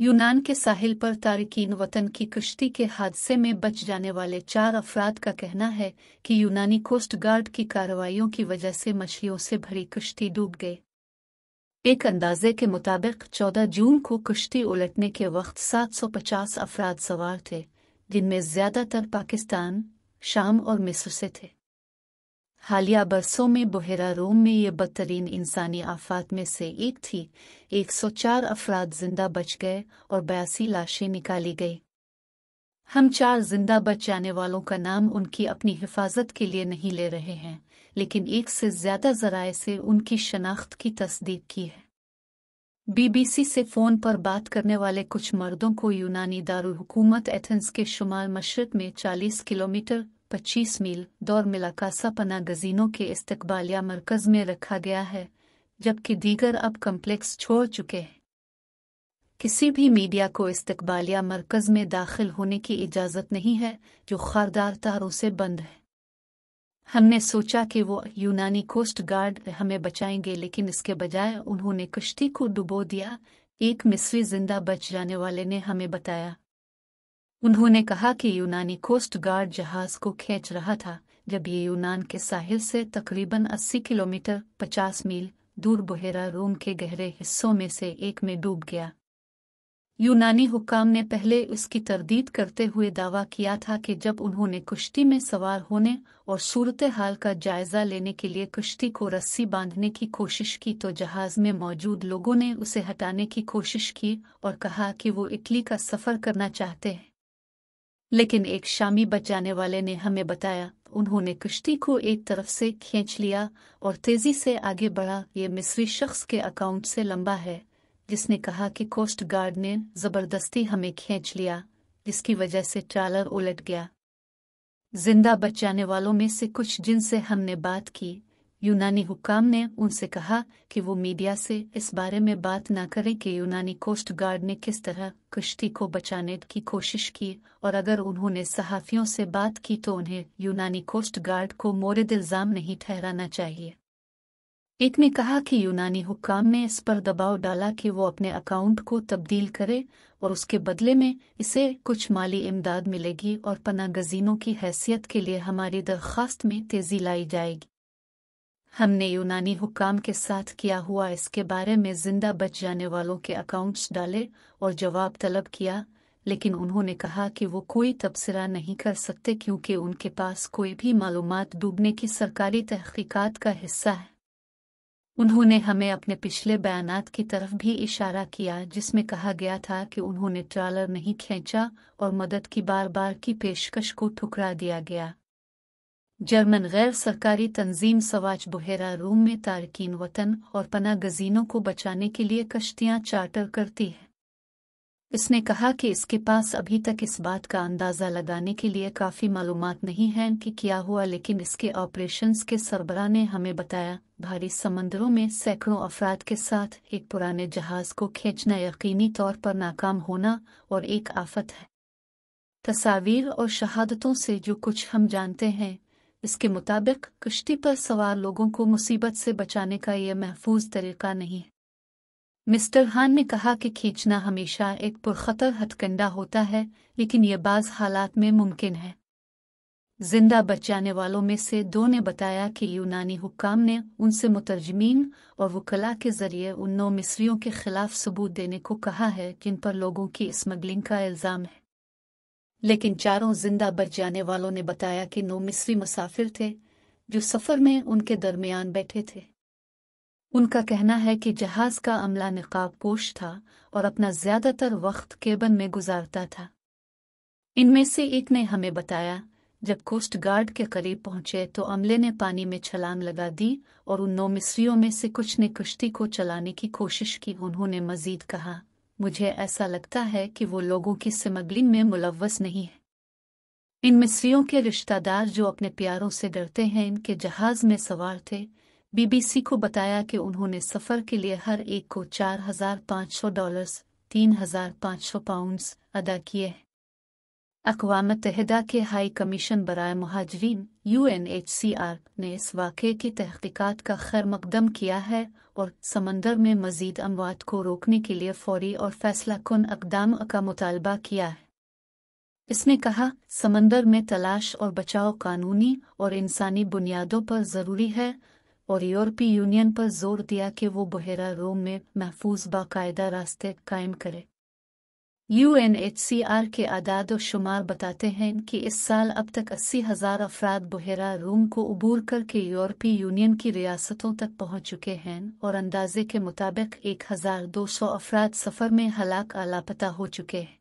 यूनान के साहिल पर तारकिन वतन की कश्ती के हादसे में बच जाने वाले चार अफराद का कहना है कि यूनानी कोस्ट गार्ड की कार्रवाइयों की वजह से मछलियों से भरी कश्ती डूब गई एक अंदाजे के मुताबिक 14 जून को कश्ती उलटने के वक्त 750 अफराद सवार थे जिनमें ज्यादातर पाकिस्तान शाम और मिस्र से थे हालिया बरसों में बुहरा रोम में ये बदतरीन इंसानी आफात में से एक थी 104 अफराद जिंदा बच गए और बयासी लाशें निकाली गई हम चार जिंदा बच जाने वालों का नाम उनकी अपनी हिफाजत के लिए नहीं ले रहे हैं लेकिन एक से ज्यादा जराये से उनकी शनाख्त की तस्दीक की है बीबीसी से फ़ोन पर बात करने वाले कुछ मर्दों को यूनानी दारकूमत एथेंस के शुमाल मशरक में 40 किलोमीटर पच्चीस मील दौर का सपना गजीनों के इस्तकबालिया मरकज में रखा गया है जबकि दीगर अब कम्प्लेक्स छोड़ चुके हैं किसी भी मीडिया को इस्तकबालिया मरकज में दाखिल होने की इजाज़त नहीं है जो खारदार तारों से बंद है हमने सोचा कि वो यूनानी कोस्ट गार्ड हमें बचाएंगे लेकिन इसके बजाय उन्होंने कश्ती को डुबो दिया एक मिस्री जिंदा बच जाने वाले ने हमें बताया उन्होंने कहा कि यूनानी कोस्ट गार्ड जहाज को खींच रहा था जब ये यूनान के साहिल से तकरीबन 80 किलोमीटर 50 मील दूर बुहेरा रोम के गहरे हिस्सों में से एक में डूब गया यूनानी हुकाम ने पहले उसकी तरदीद करते हुए दावा किया था कि जब उन्होंने कुश्ती में सवार होने और सूरत हाल का जायजा लेने के लिए कुश्ती को रस्सी बांधने की कोशिश की तो जहाज में मौजूद लोगों ने उसे हटाने की कोशिश की और कहा कि वो इटली का सफ़र करना चाहते हैं लेकिन एक शामी बचाने वाले ने हमें बताया उन्होंने कश्ती को एक तरफ से खींच लिया और तेजी से आगे बढ़ा ये मिस्री शख्स के अकाउंट से लंबा है जिसने कहा कि कोस्ट गार्ड ने जबरदस्ती हमें खींच लिया जिसकी वजह से ट्रालर उलट गया जिंदा बचाने वालों में से कुछ जिनसे हमने बात की यूनानी हुकाम ने उनसे कहा कि वो मीडिया से इस बारे में बात न करें कि यूनानी कोस्ट गार्ड ने किस तरह कश्ती को बचाने की कोशिश की और अगर उन्होंने सहाफ़ियों से बात की तो उन्हें यूनानी कोस्ट गार्ड को मोरद इल्ज़ाम नहीं ठहराना चाहिए एक ने कहा कि यूनानी हुकाम ने इस पर दबाव डाला कि वो अपने अकाउंट को तब्दील करे और उसके बदले में इसे कुछ माली इमदाद मिलेगी और पनागजीनों की हैसियत के लिए हमारी दरख्वास्त में तेज़ी लाई जाएगी हमने यूनानी हुकाम के साथ किया हुआ इसके बारे में जिंदा बच जाने वालों के अकाउंट्स डाले और जवाब तलब किया लेकिन उन्होंने कहा कि वो कोई तबसरा नहीं कर सकते क्योंकि उनके पास कोई भी मालूम डूबने की सरकारी तहकीक़त का हिस्सा है उन्होंने हमें अपने पिछले बयान की तरफ भी इशारा किया जिसमें कहा गया था कि उन्होंने ट्रालर नहीं खींचा और मदद की बार बार की पेशकश को ठुकरा दिया गया जर्मन गैर सरकारी तंजीम सवाज बुहेरा रूम में तारकिन वतन और पना गजीनों को बचाने के लिए कश्तियां चार्टर करती है इसने कहा कि इसके पास अभी तक इस बात का अंदाज़ा लगाने के लिए काफ़ी मालूम नहीं हैं कि क्या हुआ लेकिन इसके ऑपरेशंस के सरबरा ने हमें बताया भारी समंदरों में सैकड़ों अफराद के साथ एक पुराने जहाज़ को खींचना यकीनी तौर पर नाकाम होना और एक आफत है तस्वीर और शहादतों से जो कुछ हम जानते हैं इसके मुताबिक कश्ती पर सवार लोगों को मुसीबत से बचाने का यह महफूज तरीका नहीं है मिस्टर हान ने कहा कि खींचना हमेशा एक पुरखतर हथकंडा होता है लेकिन यह बाज हालात में मुमकिन है जिंदा बचाने वालों में से दो ने बताया कि यूनानी हुक्म ने उनसे मुतरजमीन और वकला के जरिए उन नौ मिस्रियों के खिलाफ सबूत देने को कहा है जिन पर लोगों की स्मगलिंग का इल्ज़ाम है लेकिन चारों जिंदा बच जाने वालों ने बताया कि नौ मिस्री मुसाफिर थे जो सफर में उनके दरमियान बैठे थे उनका कहना है कि जहाज का अमला निकाब पोश था और अपना ज्यादातर वक्त केबन में गुजारता था इनमें से एक ने हमें बताया जब कोस्ट गार्ड के करीब पहुंचे तो अमले ने पानी में छलांग लगा दी और उन नौ मिस्रियों में से कुछ ने कुश्ती को चलाने की कोशिश की उन्होंने मजीद कहा मुझे ऐसा लगता है कि वो लोगों की स्मगलिंग में मुलवस नहीं है इन मिस्रियों के रिश्तेदार जो अपने प्यारों से डरते हैं इनके जहाज में सवार थे बीबीसी को बताया कि उन्होंने सफर के लिए हर एक को चार हजार पांच सौ डॉलर तीन हजार पांच सौ पाउंड्स अदा किए हैं अकवाम तहदा के हाई कमीशन बरए महाजरीन U N H C R ने इस वाक़े की तहकीकत का खैर मकदम किया है और समंदर में मजीद अमवात को रोकने के लिए फौरी और फैसला कन अकदाम का मुतालबा किया है इसने कहा समंदर में तलाश और बचाव कानूनी और इंसानी बुनियादों पर ज़रूरी है और यूरोपीय यूनियन पर जोर दिया कि वो बहरा रोम में महफूज बाकायदा रास्ते कायम करे यूएनएचसीआर के आदाद शुमार बताते हैं कि इस साल अब तक अस्सी हजार अफराद बहरा रूम को अबूर करके यूरोपीय यूनियन की रियासतों तक पहुंच चुके हैं और अंदाजे के मुताबिक एक हजार दो सौ अफराद सफर में हलाक लापता हो चुके हैं